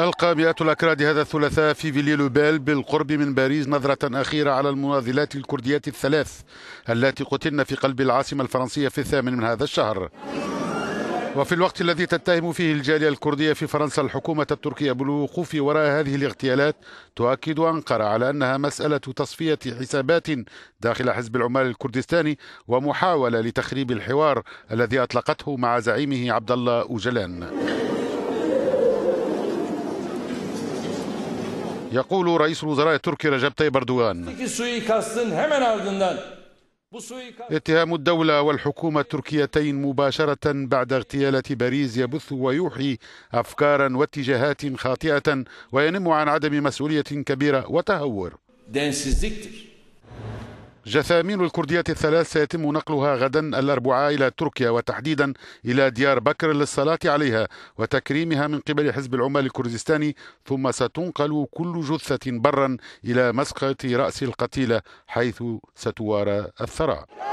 ألقى مئات الأكراد هذا الثلاثاء في فيلي لوبيل بالقرب من باريس نظرة أخيرة على المناضلات الكرديات الثلاث التي قتلن في قلب العاصمة الفرنسية في الثامن من هذا الشهر وفي الوقت الذي تتهم فيه الجالية الكردية في فرنسا الحكومة التركية بالوقوف وراء هذه الاغتيالات تؤكد أنقرة على أنها مسألة تصفية حسابات داخل حزب العمال الكردستاني ومحاولة لتخريب الحوار الذي أطلقته مع زعيمه عبد الله أوجلان يقول رئيس الوزراء التركي رجب طيب اردوغان اتهام الدولة والحكومة التركيتين مباشرة بعد اغتيالات باريس يبث ويوحي أفكارا واتجاهات خاطئة وينم عن عدم مسؤولية كبيرة وتهور جثامين الكردية الثلاث سيتم نقلها غدا الأربعاء إلى تركيا وتحديدا إلى ديار بكر للصلاة عليها وتكريمها من قبل حزب العمال الكردستاني ثم ستنقل كل جثة برا إلى مسقط رأس القتيلة حيث ستوارى الثراء